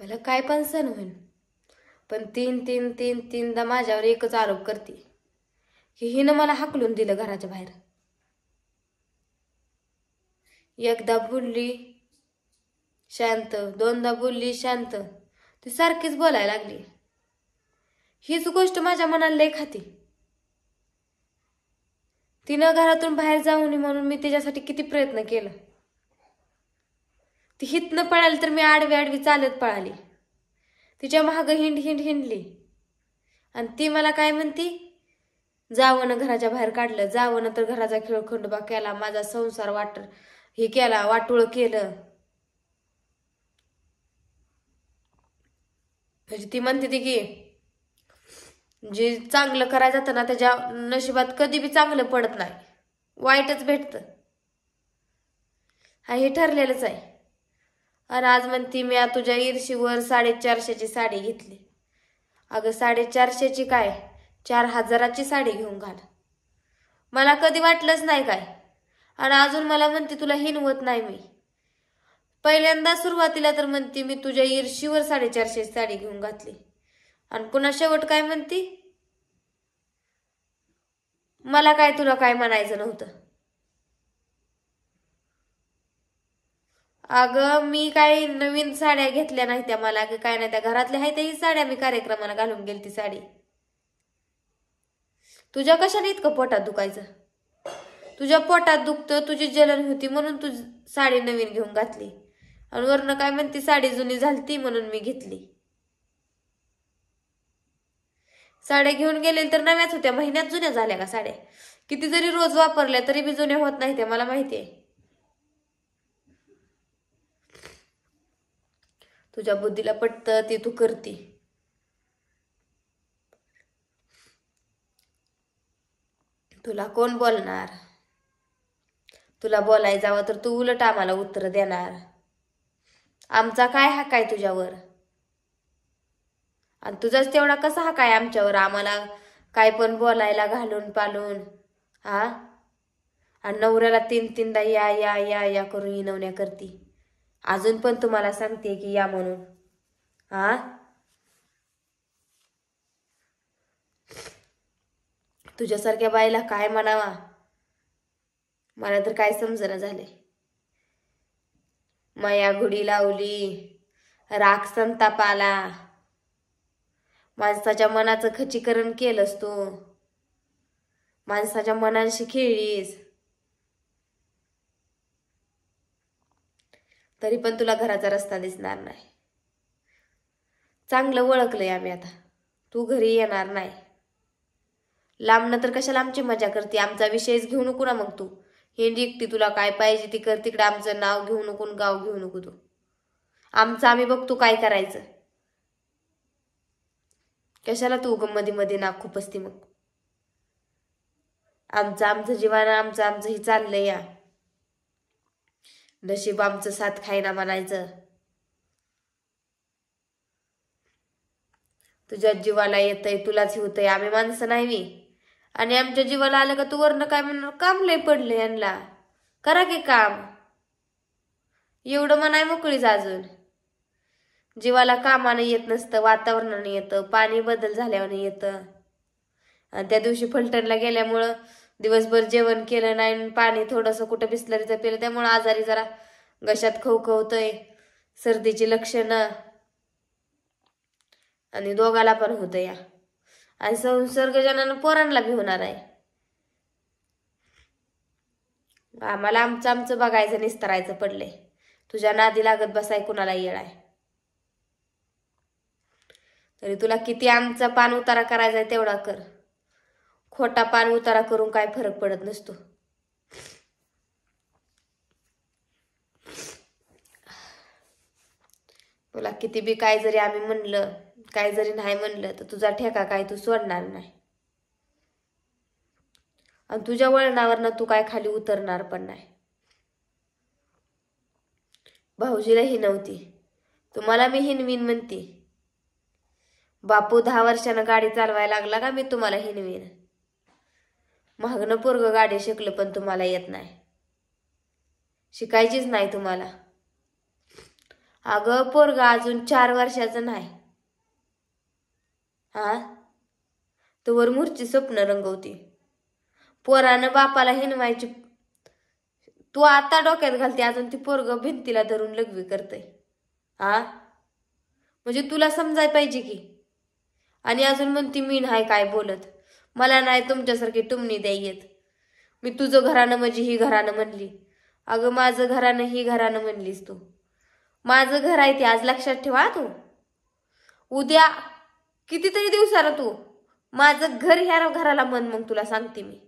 मला काय पण सण होईल पण तीन तीन तीन तीनदा माझ्यावर एकच आरोप करते की हिनं मला हाकलून दिलं घराच्या बाहेर एकदा बोलली शांत दोनदा बोलली शांत ती सारखीच बोलायला लागली हीच गोष्ट माझ्या मनाला लय खाती तिनं घरातून बाहेर जाऊ नये म्हणून मी तिच्यासाठी किती प्रयत्न केला ती न पळाली तर मी आडवी आडवी चालत पळाली तिच्या महाग हिंड हिंड हिंडली आणि ती मला काय म्हणती जावं ना घराच्या बाहेर काढलं जावं ना तर घराचा खेळखंडोबा केला माझा संसार वाट हे केला वाटोळ केलं म्हणजे ती म्हणते ती की जे चांगलं करायला जातं ना त्याच्या नशिबात कधी बी चांगलं पडत नाही वाईटच भेटतं हा हे ठरलेलंच आहे अरे आज म्हणते मी तुझ्या इरशीवर साडेचारशेची साडी घेतली अगं साडेचारशेची काय चार हजाराची साडी घेऊन घाल मला कधी वाटलंच नाही काय आणि अजून मला म्हणते तुला हिनवत नाही मी पहिल्यांदा सुरुवातीला तर म्हणते मी तुझ्या इरशीवर साडेचारशेची साडी घेऊन घातली आणि पुन्हा शेवट काय म्हणती मला काय तुला काय म्हणायचं नव्हतं अगं मी काही नवीन साड्या घेतल्या नाही त्या मला काय नाही त्या घरातल्या आहे त्याही साड्या मी कार्यक्रमाला घालून गेली ती साडी तुझ्या कशाने इतकं पोटात दुखायचं तुझ्या पोटात दुखतं तुझी जलन होती म्हणून तू साडी नवीन घेऊन घातली आणि वरनं काय म्हणते साडी जुनी ती म्हणून मी घेतली साड्या घेऊन गेले तर नव्याच होत्या महिन्यात जुन्या झाल्या का साड्या किती जरी रोज वापरल्या तरी बी जुन्या होत नाही त्या मला माहिती आहे तुझ्या बुद्धीला पटतं ते तू करते तुला कोण बोलणार तुला बोलाय जावं तर तू उलट आम्हाला उत्तर देणार आमचा काय हा काय तुझ्यावर आणि तुझाच तेवढा कसा हा काय आमच्यावर आम्हाला काय पण बोलायला घालून पालून हा आणि नवऱ्याला तीन तीनदा या या या या करून इनवण्या करती अजून पण तुम्हाला सांगते की या म्हणून हा तुझ्यासारख्या बाईला काय म्हणावा मला तर काय समजना झाले माया घुडी लावली राग संताप आला माणसाच्या मनाचं खचीकरण केलंस तू माणसाच्या मनाशी खेळलीस तरी पण तुला घराचा रस्ता दिसणार नाही चांगलं ओळखलंय आम्ही आता तू घरी येणार नाही लांबणं तर कशाला आमची मजा करते आमचा विषयच घेऊ नको ना मग तू हिंडी एकटी तुला काय पाहिजे ती कर तिकडे आमचं नाव घेऊ नको गाव घेऊ नको तू आमचं आम्ही बघतो काय करायचं कशाला तू मध्ये मध्ये नाक खूप असते मग आमचं आमचं जीवन आमचं आमचं ही चाललंय या नशीब आमचं साथ खायना म्हणायचं तुझ्या जीवाला येतय तुलाच होतय आम्ही माणसं नाही मी आणि आमच्या जीवाला आलं का तू वरनं काय म्हणणार काम लय पडले यांना करा की काम एवढं मनाय मोकळीच अजून जीवाला कामानं येत नसतं वातावरणाने येतं पाणी बदल झाल्यावर येतं आणि त्या दिवशी फलटणला गेल्यामुळं दिवसभर जेवण केलं नाही पाणी थोडस कुठं बिसलरीच पिलं त्यामुळं आजारी जरा घशात खवखवतोय सर्दीची लक्षणं आणि दोघाला पण होत या आणि संसर्गजनानं पोरांना बी होणार आहे आम्हाला आमचं आमचं बघायचं निस्तरायचं पडले तुझ्या नादी लागत बसाय कुणाला येळ आहे तरी तुला किती आमचा पान उतारा करायचा आहे तेवढा कर खोटा पान उतारा करून काय फरक पडत नसतो तुला किती बी काय जरी आम्ही म्हणलं काय जरी नाही म्हणलं तर तुझा ठेका काय तू सोडणार नाही आणि तुझ्या वळणावर ना तू काय खाली उतरणार पण नाही भाऊजीला हिनवती तुम्हाला मी हिनवीन म्हणती बापू दहा वर्षानं गाडी चालवायला लागला का मी तुम्हाला हिनवीन महागनं पोरग गाडी शिकलं पण तुम्हाला येत नाही शिकायचीच नाही तुम्हाला अगं पोरग अजून चार वर्षाचं नाही हा वर मूर्ची स्वप्न रंगवती पोरानं बापाला हिनवायची तू आता डोक्यात घालते अजून ती पोरग भिंतीला धरून लगवी करते हा म्हणजे तुला समजाय पाहिजे की आणि अजून म्हणती मी हाय काय बोलत मला नाही तुमच्यासारखी टुमणी द्या मी तुझं घरानं म्हणजे ही घरानं म्हणली अगं माझं घरानं ही घरानं म्हणलीस तू माझं घर आहे ते आज लक्षात ठेवा तू उद्या कितीतरी दिवसाला तू माझं घर ह्या घराला मन मग तुला सांगते मी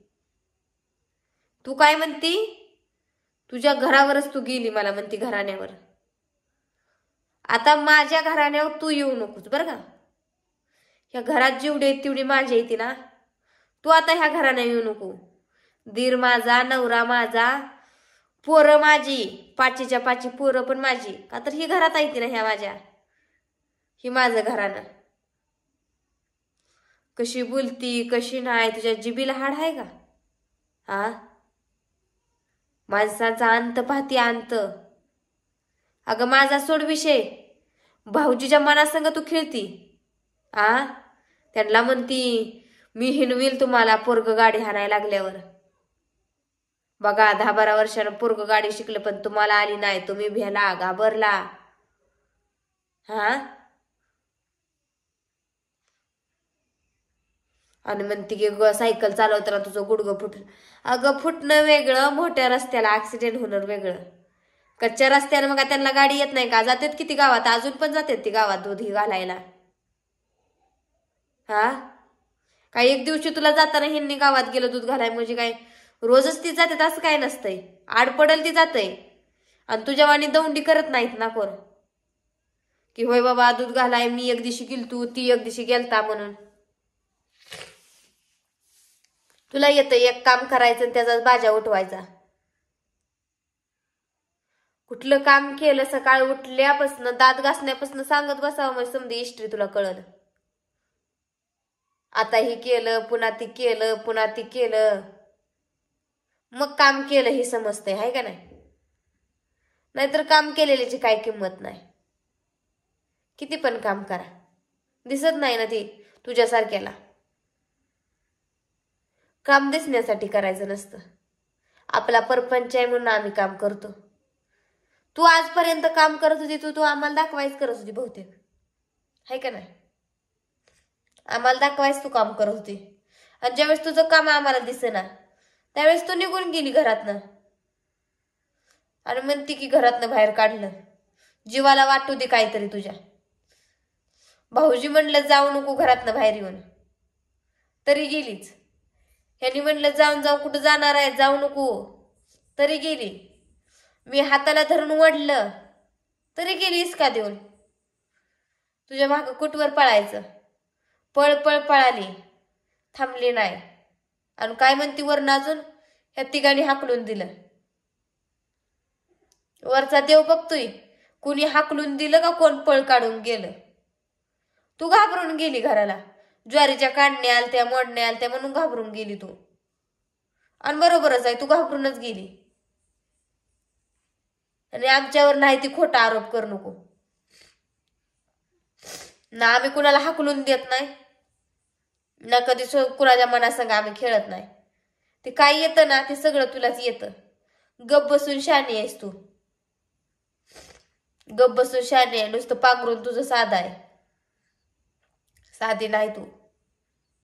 तू काय म्हणती तुझ्या घरावरच तू गेली मला म्हणती घराण्यावर आता माझ्या घराण्यावर तू येऊ नकोस बरं का ह्या घरात जेवढे तेवढी माझी येते ना तू आता ह्या घराने येऊ नको दीर माझा नवरा माझा पोरं माझी पाचीच्या पाची पोरं पण माझी का तर ही घरात आहे ना ह्या माझ्या ही माझं घरानं कशी बोलती कशी नाही तुझ्या जिबीला हाड आहे का हा माणसाचा अंत पाहती अंत अगं माझा सोड विषय भाऊजीच्या मनासंग तू खेळती आ त्यांना म्हणती मी हिनवील तुम्हाला पोरग गाडी हाणायला लागल्यावर बघा दहा बारा वर्षानं पोरग गाडी शिकलं पण तुम्हाला आली नाही तुम्ही भेला घाबरला हा आणि म्हणती की ग सायकल चालवताना तुझं गुडगं फुट अगं फुटणं वेगळं मोठ्या रस्त्याला ऍक्सिडेंट होणार वेगळं कच्च्या रस्त्यानं मग त्यांना गाडी येत नाही का जातात किती गावात अजून पण जातात ती गावात दूध घालायला हा काय एक दिवशी तुला जाताना हिंनी गावात गेलं दूध घालाय म्हणजे काय रोजच ती जाते असं काय नसतंय आड पडल ती जाते आणि तुझ्या वाणी दौंडी करत नाहीत ना कोण की होय बाबा दूध घालाय मी एक दिवशी तू ती एक दिवशी गेलता म्हणून तुला येत एक काम करायचं आणि त्याचा बाजा उठवायचा कुठलं काम केलं सकाळ उठल्यापासनं दात घासण्यापासून सांगत बसावं म्हणजे समधी हिस्ट्री तुला कळलं आता ही केलं पुन्हा ती केलं पुन्हा ती केलं मग काम केलं हे समजतंय आहे का नाही नाहीतर काम केलेल्याची काय किंमत नाही किती पण काम करा दिसत नाही ना ती तुझ्यासारख्याला काम दिसण्यासाठी करायचं नसतं आपला परपंच आहे म्हणून आम्ही काम करतो तू आजपर्यंत काम करत होती तू तू आम्हाला दाखवायच करत होती बहुतेक आहे का नाही आम्हाला दाखवायच तू काम करत होती आणि ज्यावेळेस तुझं काम आम्हाला दिसेना त्यावेळेस तू निघून गेली घरातनं आणि म्हणते की घरातनं बाहेर काढलं जीवाला वाटू दे काहीतरी तुझ्या भाऊजी म्हणलं जाऊ नको घरातनं बाहेर येऊन तरी गेलीच ह्यानी म्हणलं जाऊन जाऊन कुठं जाणार आहे जाऊ नको तरी गेली मी हाताला धरून वडलं तरी गेलीस का देऊन तुझ्या मागं कुठवर पळायचं पळ पळ पळाली थांबली नाही आणि काय म्हणती वर अजून ह्या तिघांनी हाकलून दिलं वरचा देव बघतोय कुणी हाकलून दिलं का कोण पळ काढून गेलं तू घाबरून गेली घराला ज्वारीच्या काढण्या आलत्या मोडण्या त्या म्हणून घाबरून गेली तू आणि बरोबरच आहे तू घाबरूनच गेली आणि आमच्यावर नाही ती खोटा आरोप कर नको ना आम्ही कुणाला हाकलून देत नाही ना कधी कुणाच्या मनासंग आम्ही खेळत नाही ते काय येतं ना ते सगळं तुलाच येतं गप बसून शाणी आहेस तू गप बसून शाणी आहे नुसतं पांघरून तुझं साधा आहे साधी नाही तू